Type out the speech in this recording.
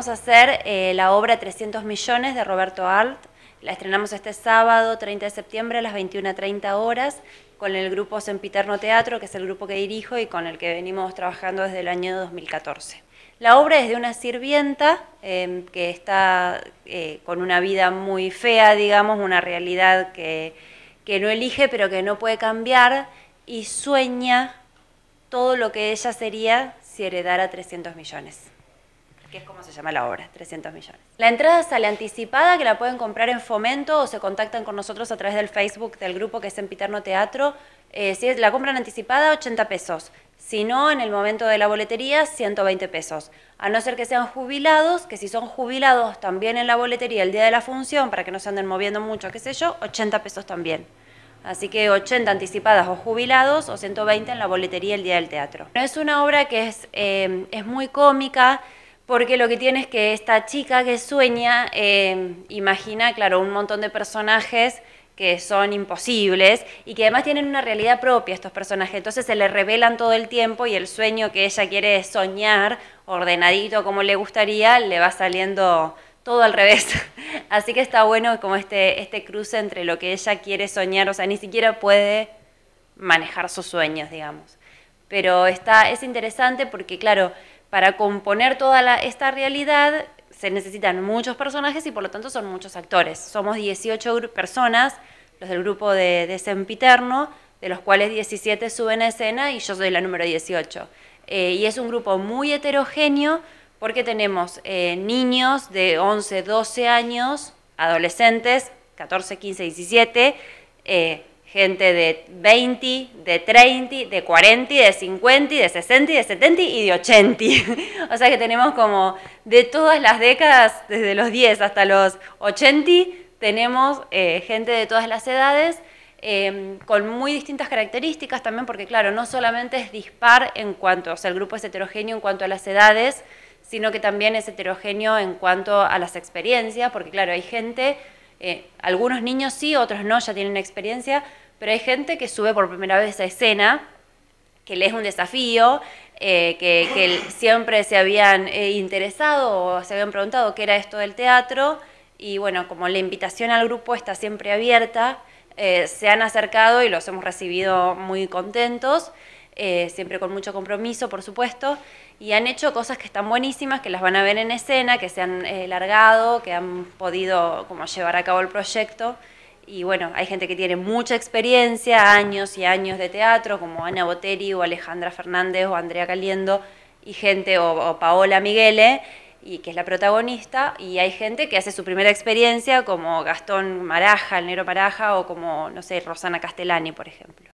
vamos a hacer eh, la obra 300 millones de Roberto Alt. La estrenamos este sábado, 30 de septiembre, a las 21.30 horas, con el grupo Sempiterno Teatro, que es el grupo que dirijo y con el que venimos trabajando desde el año 2014. La obra es de una sirvienta em, que está eh, con una vida muy fea, digamos, una realidad que, que no elige pero que no puede cambiar y sueña todo lo que ella sería si heredara 300 millones que es como se llama la obra, 300 millones. La entrada sale anticipada, que la pueden comprar en Fomento o se contactan con nosotros a través del Facebook del grupo que es en Piterno Teatro. Eh, si la compran anticipada, 80 pesos. Si no, en el momento de la boletería, 120 pesos. A no ser que sean jubilados, que si son jubilados también en la boletería el día de la función, para que no se anden moviendo mucho, qué sé yo, 80 pesos también. Así que 80 anticipadas o jubilados o 120 en la boletería el día del teatro. Es una obra que es, eh, es muy cómica, porque lo que tiene es que esta chica que sueña eh, imagina, claro, un montón de personajes que son imposibles y que además tienen una realidad propia estos personajes. Entonces se le revelan todo el tiempo y el sueño que ella quiere soñar, ordenadito como le gustaría, le va saliendo todo al revés. Así que está bueno como este, este cruce entre lo que ella quiere soñar, o sea, ni siquiera puede manejar sus sueños, digamos. Pero está, es interesante porque, claro, para componer toda esta realidad se necesitan muchos personajes y por lo tanto son muchos actores. Somos 18 personas, los del grupo de, de Sempiterno, de los cuales 17 suben a escena y yo soy la número 18. Eh, y es un grupo muy heterogéneo porque tenemos eh, niños de 11, 12 años, adolescentes, 14, 15, 17, gente de 20, de 30, de 40, de 50, de 60, de 70 y de 80. o sea que tenemos como de todas las décadas, desde los 10 hasta los 80, tenemos eh, gente de todas las edades. Em, con muy distintas características también, porque claro, no solamente es dispar en cuanto, o sea, el grupo es heterogéneo en cuanto a las edades, sino que también es heterogéneo en cuanto a las experiencias, porque claro, hay gente eh, algunos niños sí, otros no, ya tienen experiencia, pero hay gente que sube por primera vez a escena, que le es un desafío, eh, que, siempre se habían eh, interesado o se habían preguntado qué era esto del teatro, y bueno, como la invitación al grupo está siempre abierta, se han acercado y los hemos recibido muy contentos. Eh, siempre con mucho compromiso, por supuesto, y han hecho cosas que están buenísimas, que las van a ver en escena, que se han eh, largado, que han podido como llevar a cabo el proyecto. Y bueno, hay gente que tiene mucha experiencia, años y años de teatro, como Ana Boteri o Alejandra Fernández o Andrea Caliendo, y gente, o, Paola Miguele, y que es la protagonista, y hay gente que hace su primera experiencia como Gastón Maraja, el Nero Maraja, o como, no sé, Rosana Castellani, por ejemplo.